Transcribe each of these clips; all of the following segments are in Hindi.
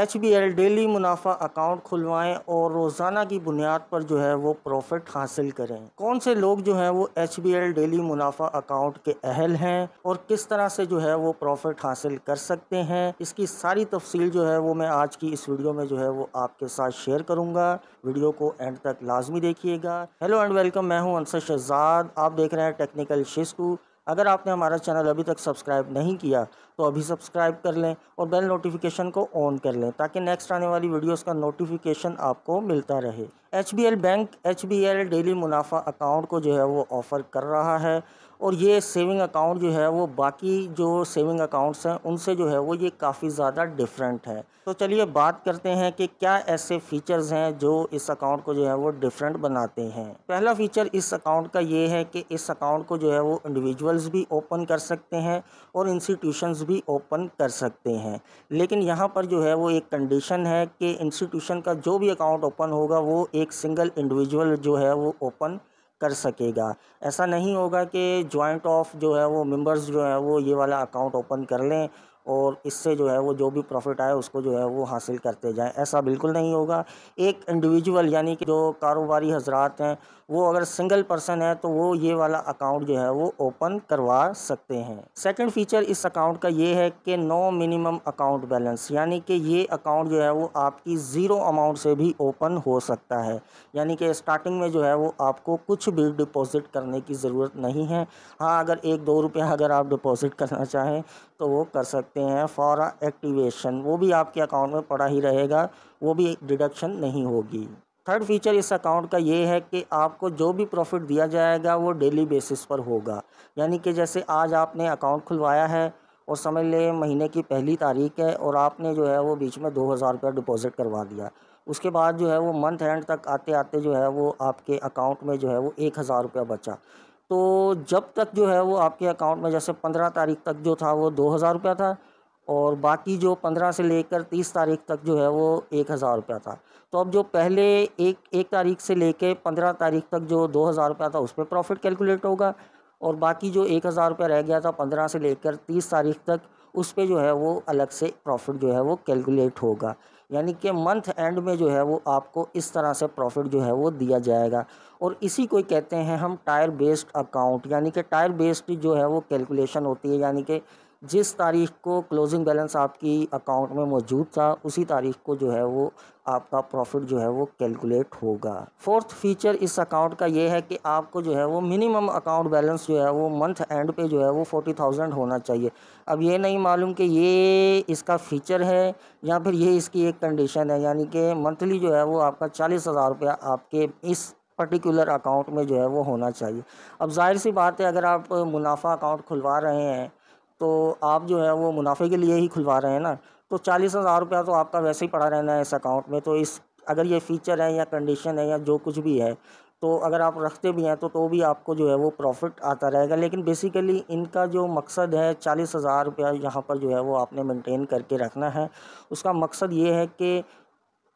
एच बी एल डेली मुनाफा अकाउंट खुलवाएं और रोज़ाना की बुनियाद पर जो है वो प्रॉफिट हासिल करें कौन से लोग जो हैं वो एच बी एल डेली मुनाफा अकाउंट के अहल हैं और किस तरह से जो है वो प्रॉफिट हासिल कर सकते हैं इसकी सारी तफसील जो है वो मैं आज की इस वीडियो में जो है वो आपके साथ शेयर करूँगा वीडियो को एंड तक लाजमी देखिएगा हेलो एंड वेलकम मैं हूँ अंसर शहजाद आप देख रहे हैं टेक्निकल शिस्कू अगर आपने हमारा चैनल अभी तक सब्सक्राइब नहीं किया तो अभी सब्सक्राइब कर लें और बेल नोटिफिकेशन को ऑन कर लें ताकि नेक्स्ट आने वाली वीडियोस का नोटिफिकेशन आपको मिलता रहे H B L bank H B L daily मुनाफा अकाउंट को जो है वो ऑफ़र कर रहा है और ये सेविंग अकाउंट जो है वो बाकी जो सेविंग अकाउंट्स हैं उनसे जो है वो ये काफ़ी ज़्यादा डिफरेंट है तो चलिए बात करते हैं कि क्या ऐसे फ़ीचर्स हैं जो इस अकाउंट को जो है वो डिफरेंट बनाते हैं पहला फ़ीचर इस अकाउंट का ये है कि इस अकाउंट को जो है वो इंडिविजुअल्स भी ओपन कर सकते हैं और इंस्टीट्यूशन भी ओपन कर सकते हैं लेकिन यहाँ पर जो है वो एक कंडीशन है कि इंस्टीट्यूशन का जो भी अकाउंट ओपन होगा वो एक सिंगल इंडिविजुअल जो है वो ओपन कर सकेगा ऐसा नहीं होगा कि जॉइंट ऑफ जो है वो मेंबर्स जो है वो ये वाला अकाउंट ओपन कर लें और इससे जो है वो जो भी प्रॉफिट आए उसको जो है वो हासिल करते जाएं ऐसा बिल्कुल नहीं होगा एक इंडिविजुअल यानी कि जो कारोबारी हजरात हैं वो अगर सिंगल पर्सन है तो वो ये वाला अकाउंट जो है वो ओपन करवा सकते हैं सेकंड फीचर इस अकाउंट का ये है कि नो मिनिमम अकाउंट बैलेंस यानी कि ये अकाउंट जो है वो आपकी ज़ीरो अमाउंट से भी ओपन हो सकता है यानी कि स्टार्टिंग में जो है वो आपको कुछ भी डिपॉजिट करने की ज़रूरत नहीं है हाँ अगर एक दो रुपया अगर आप डिपॉजिट करना चाहें तो वो कर सकते हैं फॉर एक्टिवेशन वो भी आपके अकाउंट में पड़ा ही रहेगा वो भी डिडक्शन नहीं होगी थर्ड फीचर इस अकाउंट का ये है कि आपको जो भी प्रॉफिट दिया जाएगा वो डेली बेसिस पर होगा यानी कि जैसे आज आपने अकाउंट खुलवाया है और समझ लें महीने की पहली तारीख है और आपने जो है वो बीच में दो हज़ार रुपया डिपॉज़िट करवा दिया उसके बाद जो है वो मंथ एंड तक आते आते जो है वो आपके अकाउंट में जो है वो एक हज़ार रुपया बचा तो जब तक जो है वो आपके अकाउंट में जैसे पंद्रह तारीख तक जो था वो दो हज़ार रुपया था और बाकी जो पंद्रह से लेकर तीस तारीख तक जो है वो एक हज़ार रुपया था तो अब जो पहले एक एक तारीख से लेकर पंद्रह तारीख तक जो दो हज़ार रुपया था उस पर प्रॉफिट कैलकुलेट होगा और बाकी जो एक हज़ार रुपया रह गया था पंद्रह से लेकर तीस तारीख तक उस पर जो है वो अलग से प्रॉफिट जो है वो कैलकुलेट होगा यानी कि मंथ एंड में जो है वो आपको इस तरह से प्रॉफिट जो है वो दिया जाएगा और इसी को कहते हैं हम टायर बेस्ड अकाउंट यानी कि टायर बेस्ड जो है वो कैलकुलेशन होती है यानी कि जिस तारीख को क्लोजिंग बैलेंस आपकी अकाउंट में मौजूद था उसी तारीख को जो है वो आपका प्रॉफिट जो है वो कैलकुलेट होगा फोर्थ फीचर इस अकाउंट का ये है कि आपको जो है वो मिनिमम अकाउंट बैलेंस जो है वो मंथ एंड पे जो है वो फोर्टी थाउजेंड होना चाहिए अब ये नहीं मालूम कि ये इसका फीचर है या फिर ये इसकी एक कंडीशन है यानी कि मंथली जो है वो आपका चालीस हज़ार रुपया आपके इस पर्टिकुलर अकाउंट में जो है वो होना चाहिए अब जाहिर सी बात है अगर आप मुनाफा अकाउंट खुलवा रहे हैं तो आप जो है वो मुनाफे के लिए ही खुलवा रहे हैं ना तो चालीस हज़ार रुपया तो आपका वैसे ही पड़ा रहना है इस अकाउंट में तो इस अगर ये फ़ीचर है या कंडीशन है या जो कुछ भी है तो अगर आप रखते भी हैं तो तो भी आपको जो है वो प्रॉफिट आता रहेगा लेकिन बेसिकली इनका जो मकसद है चालीस हज़ार रुपया यहाँ पर जो है वो आपने मेंटेन करके रखना है उसका मकसद ये है कि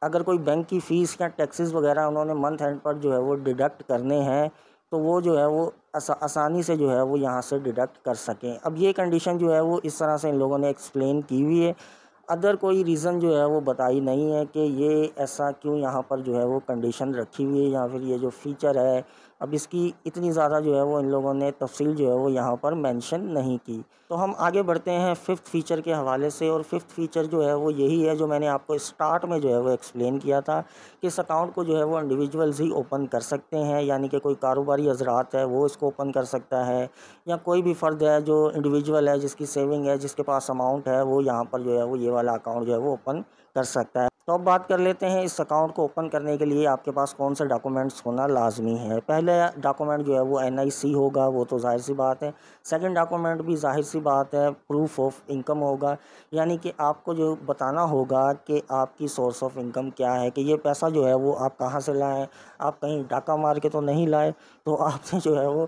अगर कोई बैंक की फ़ीस या टैक्सेस वगैरह उन्होंने मंथ एंड पर जो है वो डिडक्ट करने हैं तो वो जो है वो आसा, आसानी से जो है वो यहाँ से डिडक्ट कर सकें अब ये कंडीशन जो है वो इस तरह से इन लोगों ने एक्सप्लेन की हुई है अदर कोई रीज़न जो है वो बताई नहीं है कि ये ऐसा क्यों यहाँ पर जो है वो कंडीशन रखी हुई है या फिर ये जो फ़ीचर है अब इसकी इतनी ज़्यादा जो है वो इन लोगों ने तफसील जो है वो यहाँ पर मेंशन नहीं की तो हम आगे बढ़ते हैं फिफ्थ फ़ीचर के हवाले से और फिफ्थ फ़ीचर जो है वो यही है जो मैंने आपको स्टार्ट में जो है वो एक्सप्लेन किया था कि इस अकाउंट को जो है वो इंडिविजुअल्स ही ओपन कर सकते हैं यानी कि कोई कारोबारी हजरात है वो इसको ओपन कर सकता है या कोई भी फ़र्द है जो इंडिविजुअल है जिसकी सेविंग है जिसके पास अमाउंट है वो यहाँ पर जो है वो ये वाला अकाउंट जो है वो ओपन कर सकता है तो अब बात कर लेते हैं इस अकाउंट को ओपन करने के लिए आपके पास कौन से डॉक्यूमेंट्स होना लाजमी है पहले डॉक्यूमेंट जो है वो एन होगा वो तो जाहिर सी बात है सेकंड डॉक्यूमेंट भी जाहिर सी बात है प्रूफ ऑफ इनकम होगा यानी कि आपको जो बताना होगा कि आपकी सोर्स ऑफ इनकम क्या है कि ये पैसा जो है वो आप कहाँ से लाएँ आप कहीं डाका मार के तो नहीं लाए तो आपने जो है वो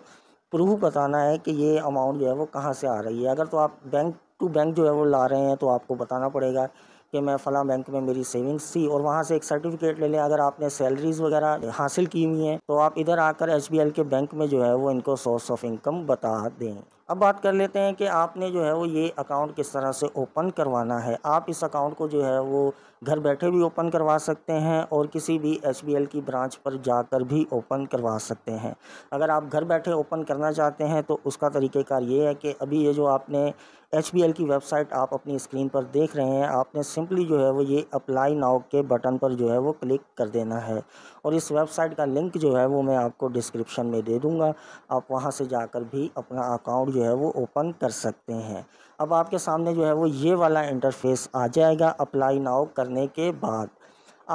प्रूफ बताना है कि ये अमाउंट जो है वो कहाँ से आ रही है अगर तो आप बैंक टू बैंक जो है वो ला रहे हैं तो आपको बताना पड़ेगा कि मैं फ़लाँ बैंक में मेरी सेविंग्स थी और वहाँ से एक सर्टिफिकेट ले लें अगर आपने सैलरीज़ वगैरह हासिल की हुई हैं तो आप इधर आकर एच के बैंक में जो है वो इनको सोर्स ऑफ इनकम बता दें अब बात कर लेते हैं कि आपने जो है वो ये अकाउंट किस तरह से ओपन करवाना है आप इस अकाउंट को जो है वो घर बैठे भी ओपन करवा सकते हैं और किसी भी एच की ब्रांच पर जाकर भी ओपन करवा सकते हैं अगर आप घर बैठे ओपन करना चाहते हैं तो उसका तरीक़ेकार ये है कि अभी ये जो आपने एच की वेबसाइट आप अपनी स्क्रीन पर देख रहे हैं आपने सिंपली जो है वो ये अप्लाई नाउ के बटन पर जो है वो क्लिक कर देना है और इस वेबसाइट का लिंक जो है वो मैं आपको डिस्क्रिप्शन में दे दूँगा आप वहाँ से जाकर भी अपना अकाउंट जो है वो ओपन कर सकते हैं अब आपके सामने जो है वो ये वाला इंटरफेस आ जाएगा अप्लाई नाव करने के बाद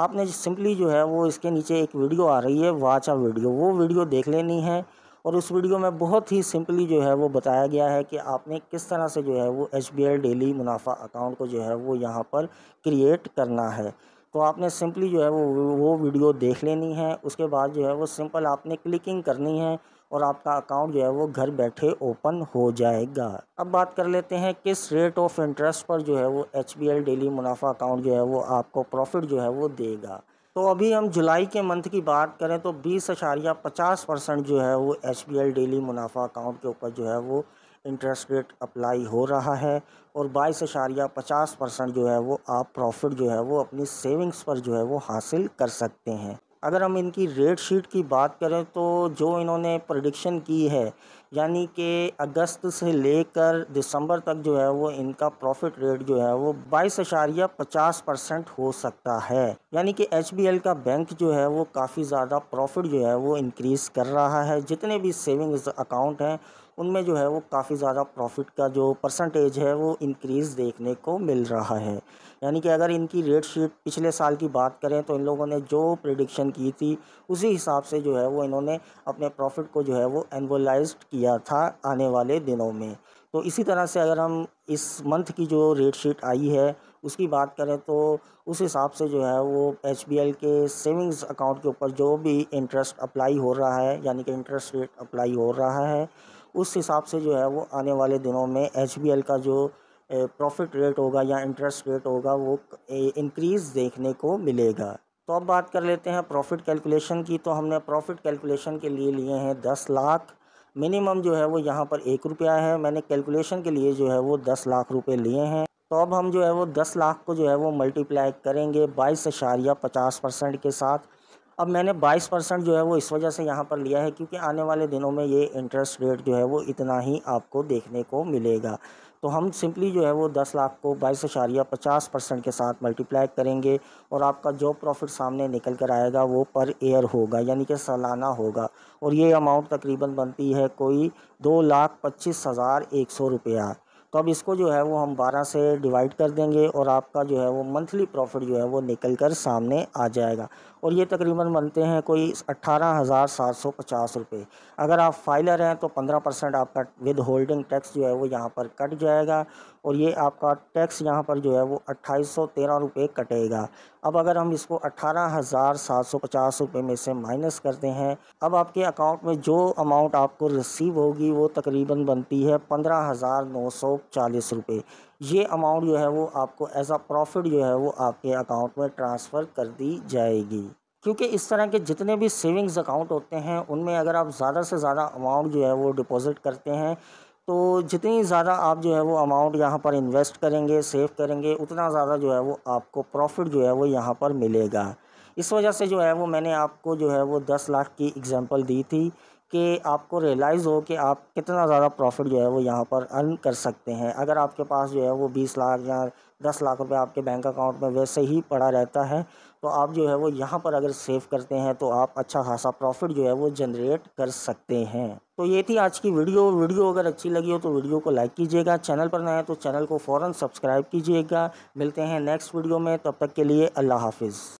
आपने सिंपली जो है वो इसके नीचे एक वीडियो आ रही है वाचा वीडियो वो वीडियो देख लेनी है और उस वीडियो में बहुत ही सिंपली जो है वो बताया गया है कि आपने किस तरह से जो है वो एच डेली मुनाफा अकाउंट को जो है वो यहाँ पर क्रिएट करना है तो आपने सिंपली जो है वो वो वीडियो देख लेनी है उसके बाद जो है वो सिंपल आपने क्लिकिंग करनी है और आपका अकाउंट जो है वो घर बैठे ओपन हो जाएगा अब बात कर लेते हैं किस रेट ऑफ इंटरेस्ट पर जो है वो एच डेली मुनाफा अकाउंट जो है वो आपको प्रॉफिट जो है वो देगा तो अभी हम जुलाई के मंथ की बात करें तो बीस अशारिया पचास परसेंट जो है वो एच बी एल डेली मुनाफा अकाउंट के ऊपर जो है वो इंटरेस्ट रेट अप्लाई हो रहा है और बाईस अशारिया पचास परसेंट जो है वो आप प्रॉफिट जो है वो अपनी सेविंग्स पर जो है वो हासिल कर सकते हैं अगर हम इनकी रेट शीट की बात करें तो जो इन्होंने प्रडिक्शन की है यानी कि अगस्त से लेकर दिसंबर तक जो है वो इनका प्रॉफिट रेट जो है वो बाईस अशारिया पचास परसेंट हो सकता है यानी कि एच का बैंक जो है वो काफ़ी ज़्यादा प्रॉफिट जो है वो इनक्रीज़ कर रहा है जितने भी सेविंग्स अकाउंट हैं उनमें जो है वो काफ़ी ज़्यादा प्रॉफिट का जो परसेंटेज है वो इंक्रीज़ देखने को मिल रहा है यानी कि अगर इनकी रेट शीट पिछले साल की बात करें तो इन लोगों ने जो प्रिडिक्शन की थी उसी हिसाब से जो है वो इन्होंने अपने प्रॉफिट को जो है वो एनवलाइज किया था आने वाले दिनों में तो इसी तरह से अगर हम इस मंथ की जो रेट शीट आई है उसकी बात करें तो उस हिसाब से जो है वो एच के सेविंग्स अकाउंट के ऊपर जो भी इंटरेस्ट अप्लाई हो रहा है यानी कि इंटरेस्ट रेट अप्लाई हो रहा है उस हिसाब से जो है वो आने वाले दिनों में एच का जो प्रॉफिट रेट होगा या इंटरेस्ट रेट होगा वो इंक्रीज़ देखने को मिलेगा तो अब बात कर लेते हैं प्रॉफिट कैलकुलेशन की तो हमने प्रॉफिट कैलकुलेशन के लिए लिए हैं दस लाख मिनिमम जो है वो यहाँ पर एक रुपया है मैंने कैलकुलेशन के लिए जो है वो दस लाख रुपए लिए हैं तो अब हम जो है वो दस लाख को जो है वो मल्टीप्लाई करेंगे बाईस पचास परसेंट के साथ अब मैंने 22 परसेंट जो है वो इस वजह से यहाँ पर लिया है क्योंकि आने वाले दिनों में ये इंटरेस्ट रेट जो है वो इतना ही आपको देखने को मिलेगा तो हम सिंपली जो है वो दस लाख को बाईस अशारिया पचास परसेंट के साथ मल्टीप्लाई करेंगे और आपका जो प्रॉफिट सामने निकल कर आएगा वो पर ईयर होगा यानी कि सालाना होगा और ये अमाउंट तकरीबन बनती है कोई दो लाख पच्चीस हज़ार एक सौ रुपया तो अब इसको जो है वो हम बारह से डिवाइड कर देंगे और आपका जो है वो मंथली प्रॉफिट जो है वो निकल कर सामने आ जाएगा और ये तकरीबन बनते हैं कोई अट्ठारह हज़ार सात सौ पचास रुपये अगर आप फाइलर हैं तो पंद्रह परसेंट आपका विद होल्डिंग टैक्स जो है वो यहाँ पर कट जाएगा और ये आपका टैक्स यहाँ पर जो है वो अट्ठाईस सौ तेरह रुपये कटेगा अब अगर हम इसको अट्ठारह हज़ार सात सौ पचास रुपये में से माइनस करते हैं अब आपके अकाउंट में जो अमाउंट आपको रिसीव होगी वो तकरीबन बनती है पंद्रह हज़ार नौ सौ चालीस रुपये ये अमाउंट जो है वो आपको एज आ प्रॉफिट जो है वो आपके अकाउंट में ट्रांसफ़र कर दी जाएगी क्योंकि इस तरह के जितने भी सेविंग्स अकाउंट होते हैं उनमें अगर आप ज़्यादा से ज़्यादा अमाउंट जो है वो डिपॉज़िट करते हैं तो जितनी ज़्यादा आप जो है वो अमाउंट यहाँ पर इन्वेस्ट करेंगे सेव करेंगे उतना ज़्यादा जो है वो आपको प्रॉफिट जो है वो यहाँ पर मिलेगा इस वजह से जो है वो मैंने आपको जो है वो दस लाख की एग्ज़ाम्पल दी थी कि आपको रियलाइज़ हो कि आप कितना ज़्यादा प्रॉफिट जो है वो यहाँ पर अर्न कर सकते हैं अगर आपके पास जो है वो बीस लाख या दस लाख रुपए आपके बैंक अकाउंट में वैसे ही पड़ा रहता है तो आप जो है वो यहाँ पर अगर सेव करते हैं तो आप अच्छा खासा प्रॉफिट जो है वो जनरेट कर सकते हैं तो ये थी आज की वीडियो वीडियो अगर अच्छी लगी हो तो वीडियो को लाइक कीजिएगा चैनल पर नए तो चैनल को फ़ौरन सब्सक्राइब कीजिएगा मिलते हैं नेक्स्ट वीडियो में तब तक के लिए अल्लाह हाफिज़